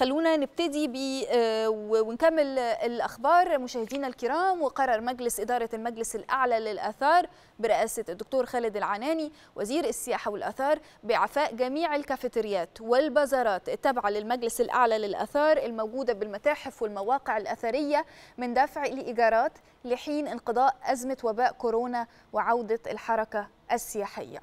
خلونا نبتدي ب آه، ونكمل الاخبار مشاهدينا الكرام وقرر مجلس اداره المجلس الاعلى للاثار برئاسه الدكتور خالد العناني وزير السياحه والاثار باعفاء جميع الكافيتريات والبازارات التابعه للمجلس الاعلى للاثار الموجوده بالمتاحف والمواقع الاثريه من دفع الايجارات لحين انقضاء ازمه وباء كورونا وعوده الحركه السياحيه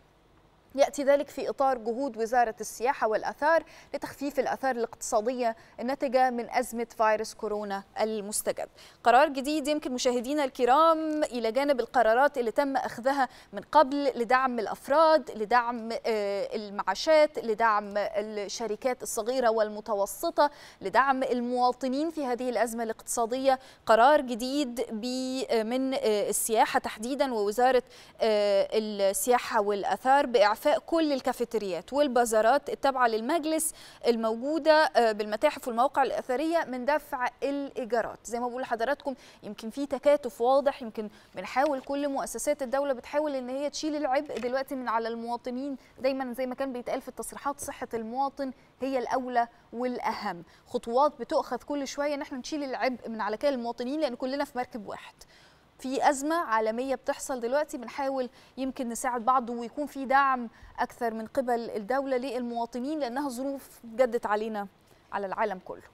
يأتي ذلك في إطار جهود وزارة السياحة والأثار لتخفيف الأثار الاقتصادية الناتجة من أزمة فيروس كورونا المستجد قرار جديد يمكن مشاهدينا الكرام إلى جانب القرارات اللي تم أخذها من قبل لدعم الأفراد لدعم آه، المعاشات لدعم الشركات الصغيرة والمتوسطة لدعم المواطنين في هذه الأزمة الاقتصادية قرار جديد آه، من آه، السياحة تحديدا ووزارة السياحة والأثار بإعفاء إعفاء كل الكافيتريات والبازارات التابعة للمجلس الموجودة آه، بالمتاحف والمواقع الأثرية من دفع الإيجارات زي ما بقول لحضراتكم يمكن في تكاتف واضح يمكن بنحاول كل مؤسسات الدولة بتحاول إن هي تشيل العبء دلوقتي من على المواطنين دايما زي ما كان بيتقال في التصريحات صحة المواطن هي الأولى والأهم خطوات بتؤخذ كل شوية إن احنا نشيل العبء من على كل المواطنين لأن كلنا في مركب واحد في ازمه عالميه بتحصل دلوقتي بنحاول يمكن نساعد بعض ويكون في دعم اكثر من قبل الدوله للمواطنين لانها ظروف جدت علينا على العالم كله